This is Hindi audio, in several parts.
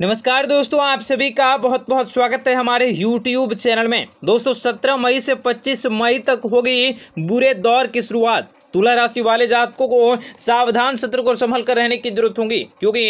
नमस्कार दोस्तों आप सभी का बहुत बहुत स्वागत है हमारे YouTube चैनल में दोस्तों 17 मई से 25 मई तक होगी बुरे दौर की शुरुआत तुला राशि वाले जातकों को सावधान सतर्क और संभल कर रहने की जरूरत होगी क्योंकि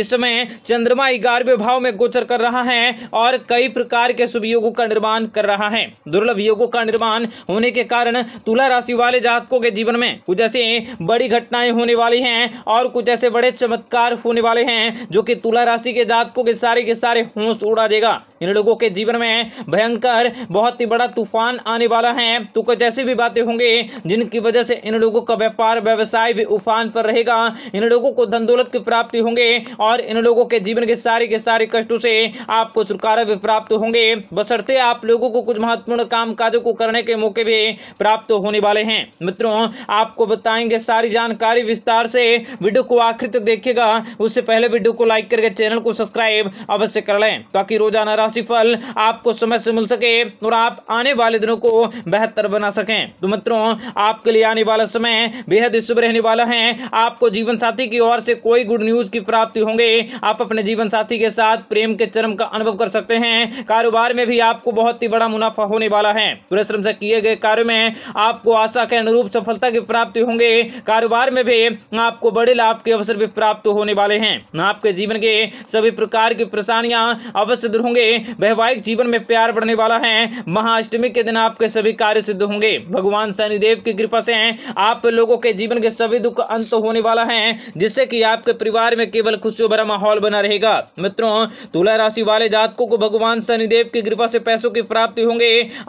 इस समय चंद्रमा ग्यारहवें भाव में गोचर कर रहा है और कई प्रकार के शुभ योगों का निर्माण कर रहा है दुर्लभ योगों का निर्माण होने के कारण तुला राशि वाले जातकों के जीवन में कुछ ऐसे बड़ी घटनाएं होने वाली हैं और कुछ ऐसे बड़े चमत्कार होने वाले हैं जो कि तुला राशि के जातकों के सारे के सारे होश उड़ा देगा इन लोगों के जीवन में भयंकर बहुत ही बड़ा तूफान आने वाला है तो कुछ ऐसी भी बातें होंगे जिनकी वजह से इन लोगों लोगों का व्यापार व्यवसाय भी उफान पर रहेगा इन लोगों को धन दौलत की प्राप्ति होंगे और इन लोगों के जीवन के सारे के सारे कष्टों से आपको छुटकारा भी प्राप्त होंगे बसरते आप लोगों को कुछ महत्वपूर्ण काम काजों को करने के मौके भी प्राप्त होने वाले हैं मित्रों आपको बताएंगे सारी जानकारी विस्तार से वीडियो को आखिर तक देखिएगा उससे पहले वीडियो को लाइक करके चैनल को सब्सक्राइब अवश्य कर लें ताकि रोजाना राशि फल आपको समय से मिल सके और आप आने वाले दिनों को बेहतर बना सकें तो मित्रों आपके लिए आने वाला समय समय बेहद शुभ रहने वाला है आपको जीवन साथी की ओर से कोई गुड न्यूज की प्राप्ति होंगे आप अपने जीवन साथी के साथ प्रेम के चरम का अनुभव कर सकते हैं कारोबार में भी आपको बहुत ही बड़ा मुनाफा होने वाला है परिश्रम से किए गए कार्य में आपको आशा के अनुरूप सफलता की प्राप्ति होंगे कारोबार में भी आपको बड़े लाभ के अवसर भी प्राप्त होने वाले हैं आपके जीवन के सभी प्रकार की परेशानियां अवश्य दूर होंगे वैवाहिक जीवन में प्यार बढ़ने वाला है महाअष्टमी के दिन आपके सभी कार्य सिद्ध होंगे भगवान शनिदेव की कृपा से आप लोगों के जीवन के सभी दुख अंत होने वाला है जिससे कि आपके परिवार में केवल खुशियों भरा माहौल बना रहेगा मित्रों तुला राशि वाले जातकों को भगवान शनिदेव की कृपा से पैसों की प्राप्ति होंगे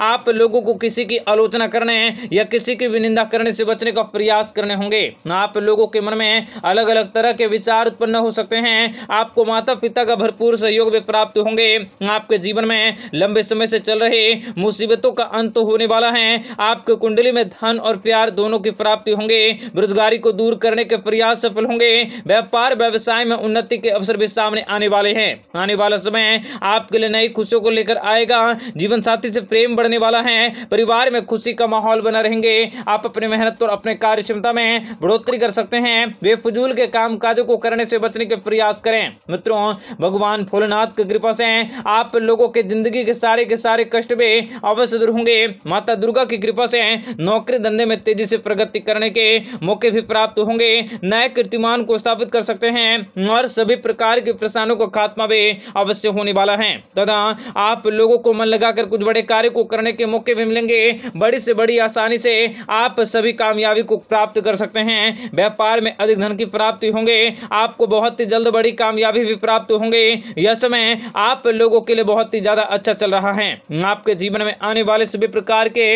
आप लोगों को किसी की आलोचना करने या किसी की विनिंदा करने से बचने का प्रयास करने होंगे आप लोगों के मन में अलग अलग तरह के विचार उत्पन्न हो सकते हैं आपको माता पिता का भरपूर सहयोग भी प्राप्त होंगे आपके जीवन में लंबे समय से चल रहे मुसीबतों का अंत होने वाला है आपके कुंडली में धन और प्यार दोनों की प्राप्ति होंगे बेरोजगारी को दूर करने के प्रयास सफल होंगे व्यापार व्यवसाय में उन्नति के अवसर भी सामने आने वाले हैं आने वाला समय आपके लिए नई खुशियों को लेकर आएगा जीवन साथी से प्रेम बढ़ने वाला है परिवार में खुशी का माहौल बना रहेंगे आप अपनी मेहनत और अपने कार्य क्षमता में बढ़ोतरी कर सकते हैं बेफजूल के काम काजों को करने से बचने के प्रयास करें मित्रों भगवान भोलेनाथ की कृपा से आप लोगों के जिंदगी के सारे के सारे कष्ट भी अवश्य दूर होंगे माता दुर्गा की कृपा से नौकरी धंधे में तेजी से प्रगति प्राप्ति करने के मौके भी प्राप्त होंगे नए कीर्तिमान को स्थापित कर सकते हैं और सभी प्रकार के प्रसारणों का खात्मा भी अवश्य होने वाला है तथा आप लोगों को मन लगाकर कुछ बड़े कार्य को करने के मौके भी मिलेंगे बड़ी से बड़ी आसानी से आप सभी कामयाबी को प्राप्त कर सकते हैं व्यापार में अधिक धन की प्राप्ति होंगे आपको बहुत ही जल्द बड़ी कामयाबी भी प्राप्त होंगे यह समय आप लोगों के लिए बहुत ही ज़्यादा अच्छा चल रहा है आपके जीवन में आने वाले सभी प्रकार के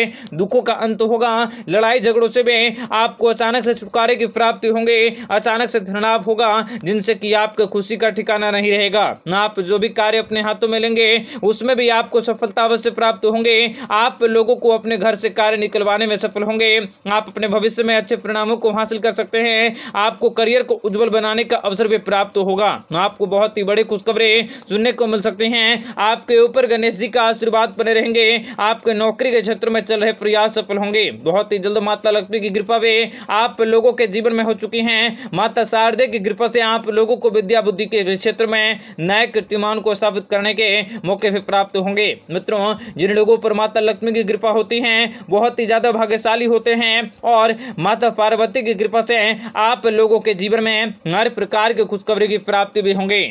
दुखों का अंत होगा लड़ाई झगड़ों से भी आपको अचानक से छुटकारे की प्राप्ति होंगे अचानक से धनलाभ होगा जिनसे कि आपका खुशी का ठिकाना नहीं रहेगा आप जो भी कार्य अपने हाथों में लेंगे उसमें भी आपको सफलता अवश्य प्राप्त होंगे आप लोगों को अपने घर से कार्य निकलवाने में सफल होंगे आप अपने भविष्य में अच्छे परिणामों को हासिल कर सकते हैं आपको करियर को उज्जवल बनाने का अवसर भी प्राप्त होगा आपको बहुत ही बड़ी खुशखबरी सुनने को मिल सकती हैं आपके ऊपर गणेश जी का आशीर्वाद बने रहेंगे आपके नौकरी के क्षेत्र में चल रहे प्रयास सफल होंगे बहुत ही जल्द माता लक्ष्मी की कृपा कृपावे आप लोगों के जीवन में हो चुकी हैं माता शारदे की कृपा से आप लोगों को विद्या बुद्धि के क्षेत्र में नए कीर्तिमान को स्थापित करने के मौके भी प्राप्त होंगे मित्रों जिन लोगों पर माता लक्ष्मी की कृपा होती है बहुत ही ज़्यादा भाग्यशाली होते हैं और माता पार्वती की कृपा से आप लोगों के जीवन में हर प्रकार के खुशखबरी की प्राप्ति भी होंगे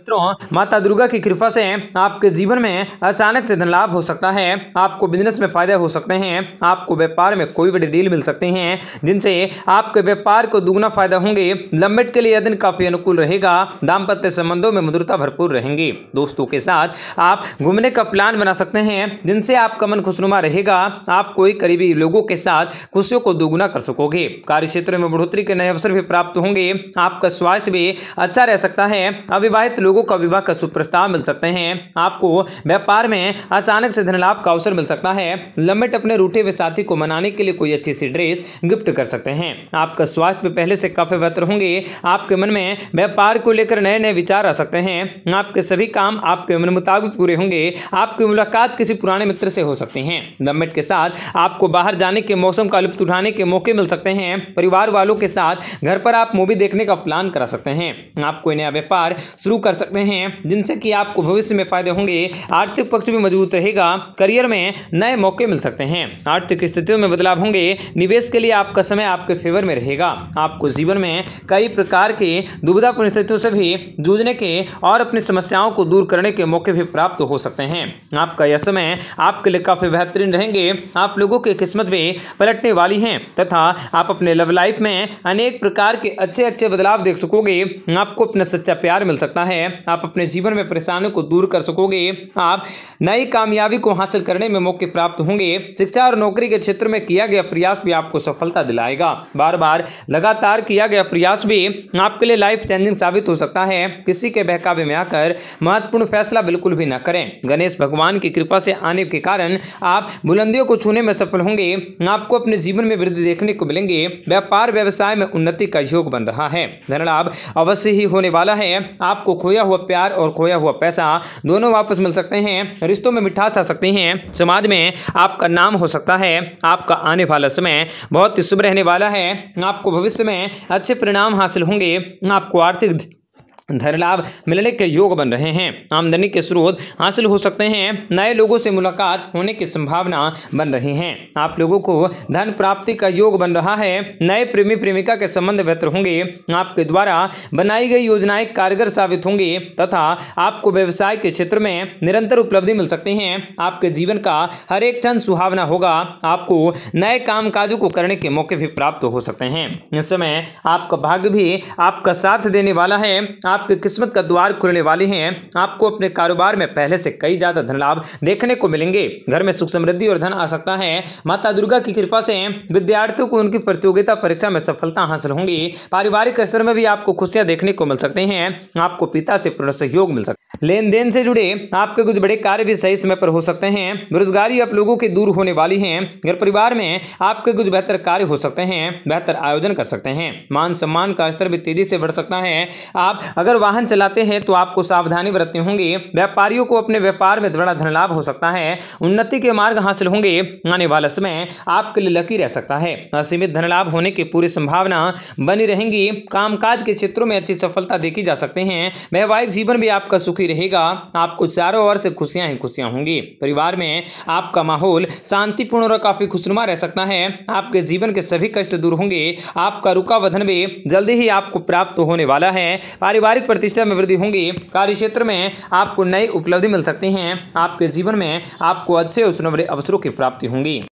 मित्रों माता दुर्गा की कृपा से आपके जीवन में अचानक से धन लाभ हो सकता है आपको बिजनेस में फायदे हो सकते हैं आपको व्यापार में कोई बड़ी डील मिल सकते हैं जिनसे आपके व्यापार को दुगना फायदा होंगे लंबे के लिए यह दिन काफी अनुकूल रहेगा दाम्पत्य संबंधों में मधुरता भरपूर रहेंगी दोस्तों के साथ आप घूमने का प्लान बना सकते हैं जिनसे आपका मन खुशनुमा रहेगा आप कोई करीबी लोगों के साथ खुशियों को दोगुना कर सकोगे कार्य क्षेत्र में बढ़ोतरी के नए अवसर भी प्राप्त होंगे आपका स्वास्थ्य भी अच्छा रह सकता है अविवाहित लोग लोगों का विवाह का सुप्रस्ताव मिल सकते हैं आपको व्यापार में अचानक से धनलाभ का अवसर मिल सकता है लमिट अपने रूठे हुए साथी को मनाने के लिए कोई अच्छी सी ड्रेस गिफ्ट कर सकते हैं आपका स्वास्थ्य पहले से काफ़ी बेहतर होंगे आपके मन में व्यापार को लेकर नए नए विचार आ सकते हैं आपके सभी काम आपके मन मुताबिक पूरे होंगे आपकी मुलाकात किसी पुराने मित्र से हो सकती है लमिट के साथ आपको बाहर जाने के मौसम का लुप्त उठाने के मौके मिल सकते हैं परिवार वालों के साथ घर पर आप मूवी देखने का प्लान करा सकते हैं आपको नया व्यापार शुरू कर कर सकते हैं जिनसे कि आपको भविष्य में फायदे होंगे आर्थिक पक्ष भी मजबूत रहेगा करियर में नए मौके मिल सकते हैं आर्थिक स्थितियों में बदलाव होंगे निवेश के लिए आपका समय आपके फेवर में रहेगा आपको जीवन में कई प्रकार के दुविधा परिस्थितियों से भी जूझने के और अपनी समस्याओं को दूर करने के मौके भी प्राप्त हो सकते हैं आपका यह समय आपके लिए काफ़ी बेहतरीन रहेंगे आप लोगों की किस्मत भी पलटने वाली है तथा आप अपने लव लाइफ में अनेक प्रकार के अच्छे अच्छे बदलाव देख सकोगे आपको अपना सच्चा प्यार मिल सकता है हैं आप अपने जीवन में परेशानियों को दूर कर सकोगे आप नई कामयाबी को हासिल करने में मौके प्राप्त होंगे शिक्षा और नौकरी के क्षेत्र में किया गया प्रयास भी आपको सफलता दिलाएगा बार बार लगातार किया गया प्रयास भी आपके लिए लाइफ चेंजिंग साबित हो सकता है किसी के बहकावे में आकर महत्वपूर्ण फैसला बिल्कुल भी न करें गणेश भगवान की कृपा से आने के कारण आप बुलंदियों को छूने में सफल होंगे आपको अपने जीवन में वृद्धि देखने को मिलेंगे व्यापार व्यवसाय में उन्नति का योग बन रहा है धनलाभ अवश्य ही होने वाला है आपको खोया हुआ प्यार और खोया हुआ पैसा दोनों वापस मिल सकते हैं रिश्तों में मिठास आ सकती है समाज में आपका नाम हो सकता है आपका आने वाला समय बहुत ही शुभ रहने वाला है आपको भविष्य में अच्छे परिणाम हासिल होंगे आपको आर्थिक धन लाभ मिलने के योग बन रहे हैं आमदनी के स्रोत हासिल हो सकते हैं नए लोगों से मुलाकात होने की संभावना बन रही है आप लोगों को धन प्राप्ति का योग बन रहा है नए प्रेमी प्रेमिका के संबंध बेहतर होंगे आपके द्वारा बनाई गई योजनाएं कारगर साबित होंगी तथा आपको व्यवसाय के क्षेत्र में निरंतर उपलब्धि मिल सकती है आपके जीवन का हर एक क्षण सुहावना होगा आपको नए काम को करने के मौके भी प्राप्त हो सकते हैं इस समय आपका भाग्य भी आपका साथ देने वाला है आप आपकी किस्मत का द्वार खुलने वाले हैं आपको अपने कारोबार में पहले से कई ज़्यादा धन लाभ देखने को मिलेंगे घर में सुख समृद्धि और धन आ सकता है माता दुर्गा की कृपा से विद्यार्थियों को उनकी प्रतियोगिता परीक्षा में सफलता हासिल होंगी पारिवारिक स्तर में भी आपको खुशियां देखने को मिल सकते हैं आपको पिता से पूर्ण सहयोग मिल सकता है लेन देन से जुड़े आपके कुछ बड़े कार्य भी सही समय पर हो सकते हैं बेरोजगारी आप लोगों के दूर होने वाली है घर परिवार में आपके कुछ बेहतर कार्य हो सकते हैं बेहतर आयोजन कर सकते हैं मान सम्मान का स्तर भी तेजी से बढ़ सकता है आप अगर वाहन चलाते हैं तो आपको सावधानी बरतनी होंगे व्यापारियों को अपने व्यापार में बड़ा धन लाभ हो सकता है उन्नति के मार्ग हासिल होंगे आने वाले समय आपके लिए लकी रह सकता है असीमित धन लाभ होने की पूरी संभावना बनी रहेंगी काम के क्षेत्रों में अच्छी सफलता देखी जा सकते हैं वैवाहिक जीवन भी आपका सुखी रहेगा आपको चारों ओर से खुशियां ही खुशियां होंगी परिवार में आपका माहौल शांतिपूर्ण और काफी खुशनुमा रह सकता है आपके जीवन के सभी कष्ट दूर होंगे आपका रुका वधन भी जल्दी ही आपको प्राप्त होने वाला है पारिवारिक पारिवारिक प्रतिष्ठा में वृद्धि होंगी कार्य क्षेत्र में आपको नई उपलब्धि मिल सकती है आपके जीवन में आपको अच्छे और सुनवरे अवसरों की प्राप्ति होंगी